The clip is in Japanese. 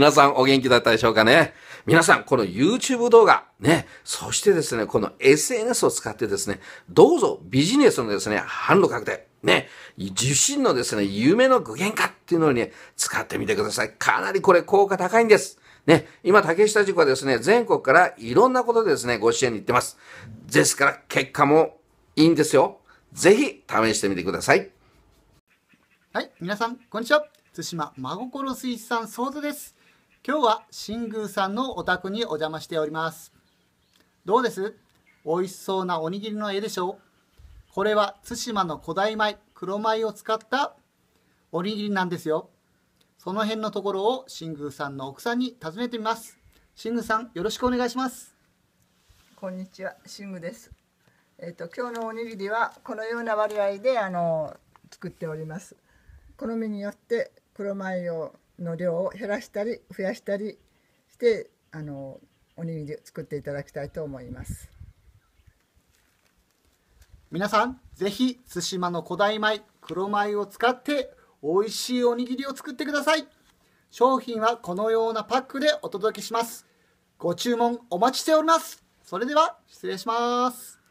皆さんお元気だったでしょうかね皆さん、この YouTube 動画、ね、そしてですね、この SNS を使ってですね、どうぞビジネスのですね、販路確定、ね、自身のですね、夢の具現化っていうのに、ね、使ってみてください。かなりこれ効果高いんです。ね、今、竹下塾はですね、全国からいろんなことでですね、ご支援に行ってます。ですから、結果もいいんですよ。ぜひ、試してみてください。はい、皆さん、こんにちは。対馬真心水産ソードです。今日は新宮さんのお宅にお邪魔しておりますどうです美味しそうなおにぎりの絵でしょうこれは対馬の古代米黒米を使ったおにぎりなんですよその辺のところを新宮さんの奥さんに尋ねてみます新宮さんよろしくお願いしますこんにちは新宮ですえっ、ー、と今日のおにぎりはこのような割合であの作っております好みによって黒米をの量を減らしたり増やしたりしてあのおにぎり作っていただきたいと思います皆さんぜひ対馬の古代米黒米を使って美味しいおにぎりを作ってください商品はこのようなパックでお届けしますご注文お待ちしておりますそれでは失礼します